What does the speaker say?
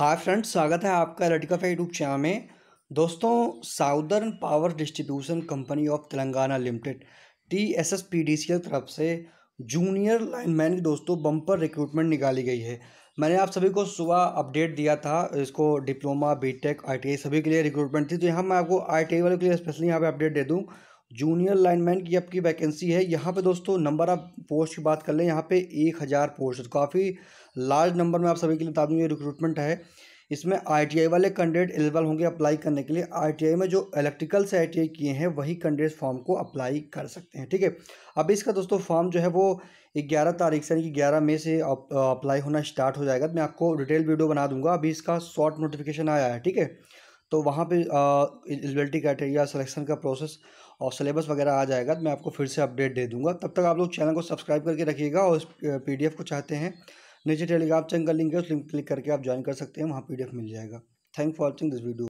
hi friends स्वागत है आपका लटिकाफा यूट्यूब चैनल में दोस्तों southern power distribution company of Telangana limited T S S P D C L तरफ से जूनियर लाइनमैन की दोस्तों बम्पर रिक्रूटमेंट निकाली गई है मैंने आप सभी को सुबह अपडेट दिया था इसको डिप्लोमा बीटेक आईटीआई सभी के लिए रिक्रूटमेंट थी तो यहाँ मैं आपको आईटीआई वालों के लिए स्पेशली यहाँ पे अपडेट दे दूँ जूनियर लाइनमैन की आपकी वैकेंसी है यहाँ पे दोस्तों नंबर आप पोस्ट की बात कर लें यहाँ पे एक हज़ार पोस्ट तो काफ़ी लार्ज नंबर में आप सभी के लिए बता दूँ ये रिक्रूटमेंट है इसमें आईटीआई वाले कैंडिडेट एलिजिबल होंगे अप्लाई करने के लिए आईटीआई में जो इलेक्ट्रिकल से आईटीआई किए हैं वही कैंडिडेट फॉर्म को अप्लाई कर सकते हैं ठीक है अब इसका दोस्तों फॉर्म जो है वो ग्यारह तारीख से यानी कि ग्यारह मई से अप्लाई होना स्टार्ट हो जाएगा तो मैं आपको डिटेल वीडियो बना दूंगा अभी इसका शॉर्ट नोटिफिकेशन आया है ठीक है तो वहाँ पे एलिजिबिलिटी क्राइटेरिया सिलेक्शन का प्रोसेस और सिलेबस वगैरह आ जाएगा तो मैं आपको फिर से अपडेट दे दूँगा तब तक आप लोग चैनल को सब्सक्राइब करके रखिएगा और पी को चाहते हैं नीचे टेलीग्राम चैनल का लिंक है उस लिंक क्लिक करके आप ज्वाइन कर सकते हैं वहाँ पी मिल जाएगा thank for watching this video